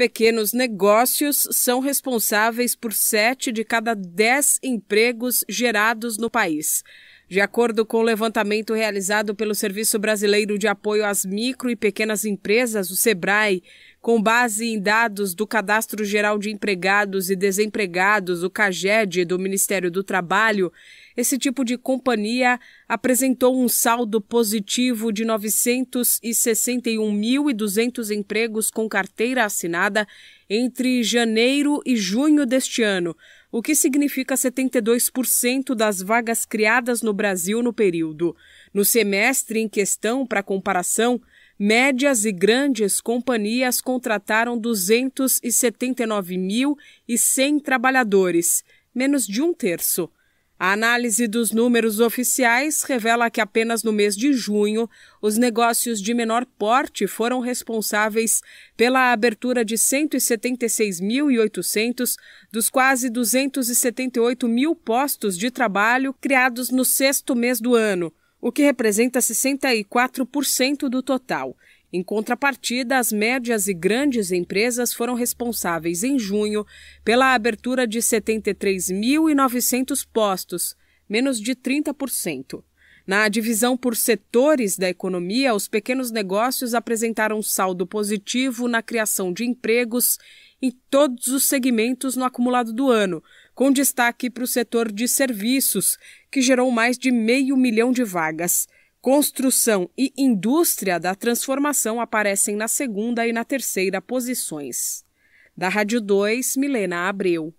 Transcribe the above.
Pequenos negócios são responsáveis por sete de cada dez empregos gerados no país. De acordo com o levantamento realizado pelo Serviço Brasileiro de Apoio às Micro e Pequenas Empresas, o SEBRAE, com base em dados do Cadastro Geral de Empregados e Desempregados, o CAGED, do Ministério do Trabalho, esse tipo de companhia apresentou um saldo positivo de 961.200 empregos com carteira assinada entre janeiro e junho deste ano, o que significa 72% das vagas criadas no Brasil no período. No semestre em questão, para comparação, médias e grandes companhias contrataram 279.100 trabalhadores, menos de um terço. A análise dos números oficiais revela que apenas no mês de junho, os negócios de menor porte foram responsáveis pela abertura de 176.800 dos quase 278 mil postos de trabalho criados no sexto mês do ano, o que representa 64% do total. Em contrapartida, as médias e grandes empresas foram responsáveis em junho pela abertura de 73.900 postos, menos de 30%. Na divisão por setores da economia, os pequenos negócios apresentaram saldo positivo na criação de empregos em todos os segmentos no acumulado do ano, com destaque para o setor de serviços, que gerou mais de meio milhão de vagas. Construção e indústria da transformação aparecem na segunda e na terceira posições. Da Rádio 2, Milena Abreu.